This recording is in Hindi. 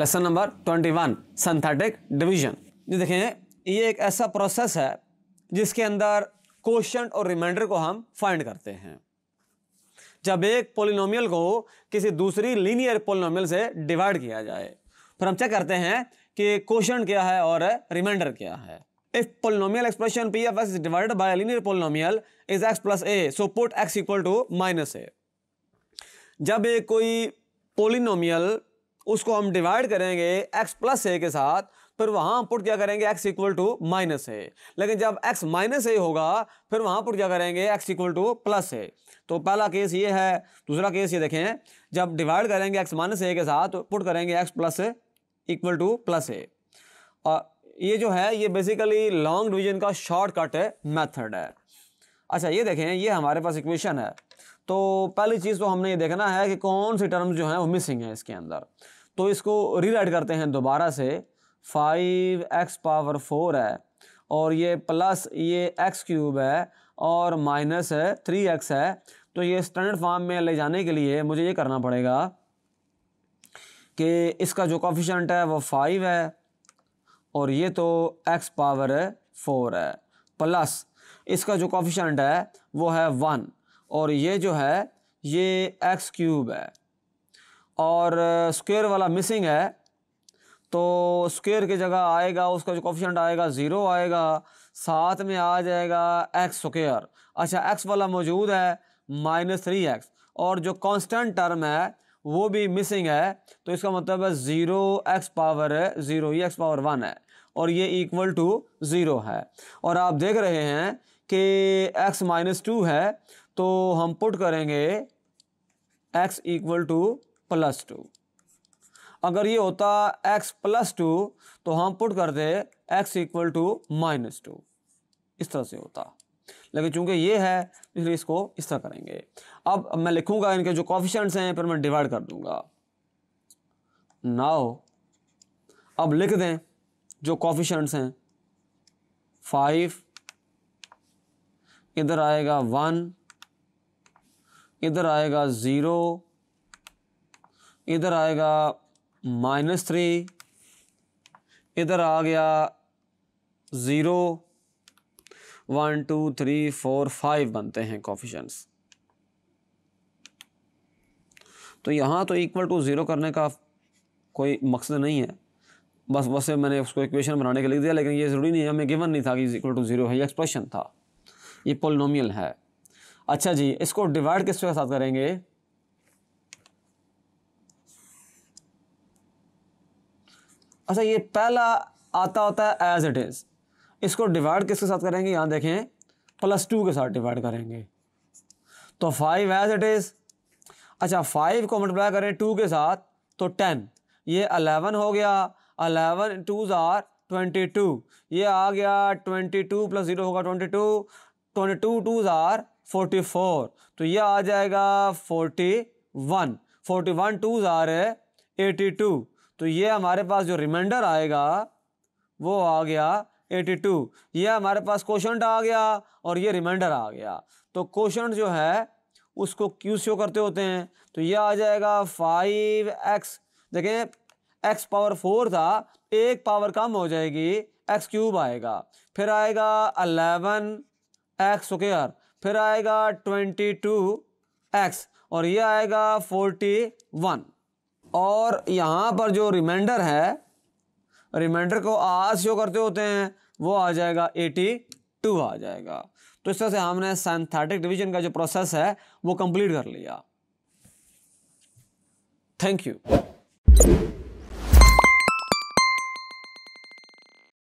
lesson number twenty one synthetic division जी देखें ये एक ऐसा प्रोसेस है जिसके अंदर क्वेश्चन और रिमाइंडर को हम फाइंड करते हैं जब एक पोलिनोमियल को किसी दूसरी लीनियर पोलिनोमियल से डिवाइड किया जाए फिर हम चेक करते हैं कि क्वेश्चन क्या है और रिमाइंडर क्या है if polynomial expression P F x is divided by linear polynomial is x plus a so put x equal to minus a जब एक कोई पोलिनोमियल उसको हम डिवाइड करेंगे एक्स प्लस ए के साथ फिर वहाँ पुट क्या करेंगे x equal to minus a लेकिन जब एक्स माइनस ए होगा फिर वहां पुट क्या करेंगे x equal to plus a तो पहला केस ये है दूसरा केस ये देखें जब डिवाइड करेंगे एक्स माइनस ए के साथ पुट करेंगे x plus equal to plus a और ये जो है ये बेसिकली लॉन्ग डिविजन का शॉर्टकट मेथड है अच्छा ये देखें ये हमारे पास इक्वेशन है तो पहली चीज़ तो हमने ये देखना है कि कौन सी टर्म्स जो हैं वो मिसिंग है इसके अंदर तो इसको रीराइट करते हैं दोबारा से फाइव एक्स पावर फोर है और ये प्लस ये एक्स क्यूब है और माइनस है थ्री एक्स है तो ये स्टैंडर्ड फॉर्म में ले जाने के लिए मुझे ये करना पड़ेगा कि इसका जो कॉफिशेंट है वो फाइव है और ये तो एक्स पावर फोर है प्लस इसका जो कॉफिशेंट है वो है वन और ये जो है ये एक्स क्यूब है और स्क्वेयर वाला मिसिंग है तो स्क्वेयर की जगह आएगा उसका जो कॉफिशेंट आएगा ज़ीरो आएगा साथ में आ जाएगा एक्स स्क्वेयर अच्छा एक्स वाला मौजूद है माइनस थ्री एक्स और जो कांस्टेंट टर्म है वो भी मिसिंग है तो इसका मतलब है ज़ीरो एक्स पावर ज़ीरो ही एक्स पावर वन है और ये इक्वल टू ज़ीरो है और आप देख रहे हैं कि एक्स माइनस टू है तो हम पुट करेंगे x equal to plus two अगर ये होता x प्लस टू तो हम पुट करते x equal to minus two इस तरह से होता लेकिन चूंकि ये है इसलिए तो इसको इस तरह करेंगे अब मैं लिखूंगा इनके जो कॉफिशंट्स हैं फिर मैं डिवाइड कर दूंगा नाउ अब लिख दें जो कॉफिशंट्स हैं फाइव इधर आएगा वन इधर आएगा ज़ीरो इधर आएगा माइनस थ्री इधर आ गया zero one two three four five बनते हैं कॉफिशंस तो यहाँ तो इक्वल टू ज़ीरो करने का कोई मकसद नहीं है बस बस मैंने उसको इक्वेशन बनाने के लिख दिया लेकिन ये ज़रूरी नहीं है हमें गिवन नहीं था कि इक्वल टू ज़ीरो है ये एक्सप्रेशन था ये पोलिनोमियल है अच्छा जी इसको डिवाइड किस के साथ करेंगे अच्छा ये पहला आता होता है एज इट इज़ इसको डिवाइड किसके साथ करेंगे यहाँ देखें प्लस टू के साथ डिवाइड करेंगे तो फाइव एज इट इज़ अच्छा फाइव को मल्टीप्लाई करें टू के साथ तो टेन ये अलेवन हो गया eleven two are twenty two ये आ गया ट्वेंटी टू प्लस ज़ीरो होगा twenty two twenty two two are forty four तो ये आ जाएगा forty one forty one two are eighty two तो ये हमारे पास जो रिमाइंडर आएगा वो आ गया 82 ये हमारे पास क्वेश्चन आ गया और ये रिमाइंडर आ गया तो क्वेश्चन जो है उसको क्यू शो करते होते हैं तो ये आ जाएगा फाइव एक्स देखें एक्स पावर फोर था एक पावर कम हो जाएगी एक्स क्यूब आएगा फिर आएगा अलेवन एक्स स्क्र फिर आएगा ट्वेंटी टू एक्स और ये आएगा फोर्टी वन और यहाँ पर जो रिमाइंडर है रिमाइंडर को आर शो करते होते हैं वो आ जाएगा एटी टू आ जाएगा तो इस तरह से हमने सैंथेटिक डिवीजन का जो प्रोसेस है वो कंप्लीट कर लिया थैंक यू